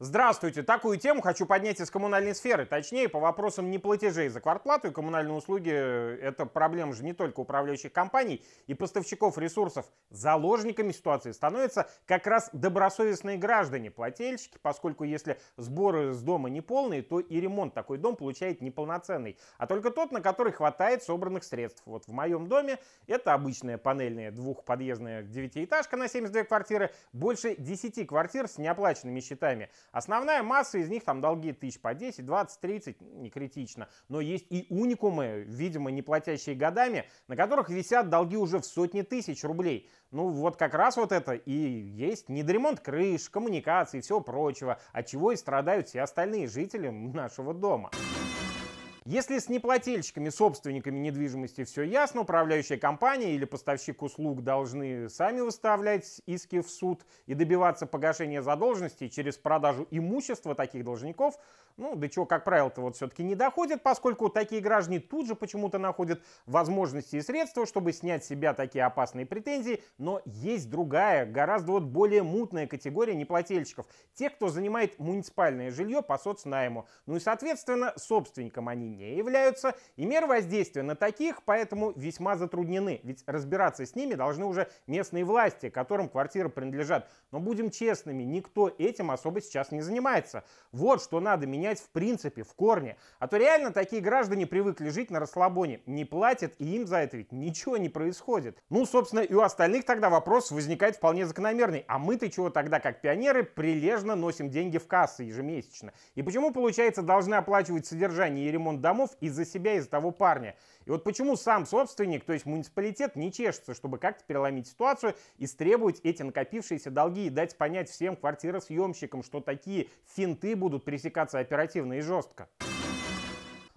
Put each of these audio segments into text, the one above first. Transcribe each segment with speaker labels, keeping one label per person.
Speaker 1: Здравствуйте. Такую тему хочу поднять из коммунальной сферы. Точнее, по вопросам неплатежей за квартплату и коммунальные услуги. Это проблема же не только управляющих компаний и поставщиков ресурсов. Заложниками ситуации становятся как раз добросовестные граждане, плательщики, поскольку если сборы с дома не полные, то и ремонт такой дом получает неполноценный, а только тот, на который хватает собранных средств. Вот в моем доме это обычная панельная двухподъездная девятиэтажка на 72 квартиры, больше 10 квартир с неоплаченными счетами. Основная масса из них там долги тысяч по 10, 20, 30, не критично. Но есть и уникумы, видимо, не платящие годами, на которых висят долги уже в сотни тысяч рублей. Ну вот как раз вот это и есть недоремонт крыш, коммуникации и всего прочего, от чего и страдают все остальные жители нашего дома. Если с неплательщиками, собственниками недвижимости все ясно, управляющая компания или поставщик услуг должны сами выставлять иски в суд и добиваться погашения задолженности через продажу имущества таких должников, ну, до чего, как правило-то, вот все-таки не доходит, поскольку такие граждане тут же почему-то находят возможности и средства, чтобы снять с себя такие опасные претензии, но есть другая, гораздо вот более мутная категория неплательщиков, те, кто занимает муниципальное жилье по соцнайму, ну и, соответственно, собственникам они не являются, и меры воздействия на таких поэтому весьма затруднены, ведь разбираться с ними должны уже местные власти, которым квартиры принадлежат. Но будем честными, никто этим особо сейчас не занимается. Вот что надо менять в принципе, в корне. А то реально такие граждане привыкли жить на расслабоне, не платят, и им за это ведь ничего не происходит. Ну, собственно, и у остальных тогда вопрос возникает вполне закономерный. А мы-то чего тогда, как пионеры, прилежно носим деньги в кассы ежемесячно? И почему, получается, должны оплачивать содержание и ремонт домов из-за себя, из-за того парня. И вот почему сам собственник, то есть муниципалитет, не чешется, чтобы как-то переломить ситуацию, и истребовать эти накопившиеся долги и дать понять всем квартиросъемщикам, что такие финты будут пресекаться оперативно и жестко.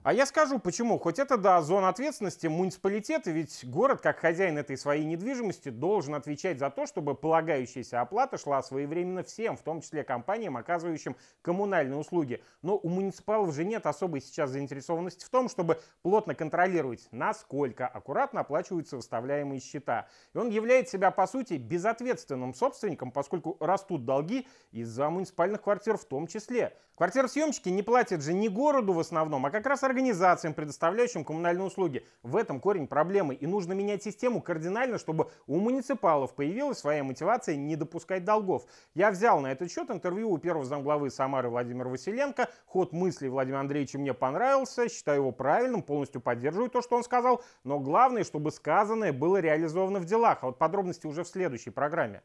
Speaker 1: А я скажу почему. Хоть это, да, зона ответственности муниципалитета, ведь город, как хозяин этой своей недвижимости, должен отвечать за то, чтобы полагающаяся оплата шла своевременно всем, в том числе компаниям, оказывающим коммунальные услуги. Но у муниципалов же нет особой сейчас заинтересованности в том, чтобы плотно контролировать, насколько аккуратно оплачиваются выставляемые счета. И он является себя, по сути, безответственным собственником, поскольку растут долги из-за муниципальных квартир в том числе. Квартиросъемщики не платят же не городу в основном, а как раз организациям организациям, предоставляющим коммунальные услуги. В этом корень проблемы. И нужно менять систему кардинально, чтобы у муниципалов появилась своя мотивация не допускать долгов. Я взял на этот счет интервью у первого замглавы Самары Владимира Василенко. Ход мыслей Владимира Андреевича мне понравился, считаю его правильным, полностью поддерживаю то, что он сказал. Но главное, чтобы сказанное было реализовано в делах. А вот подробности уже в следующей программе.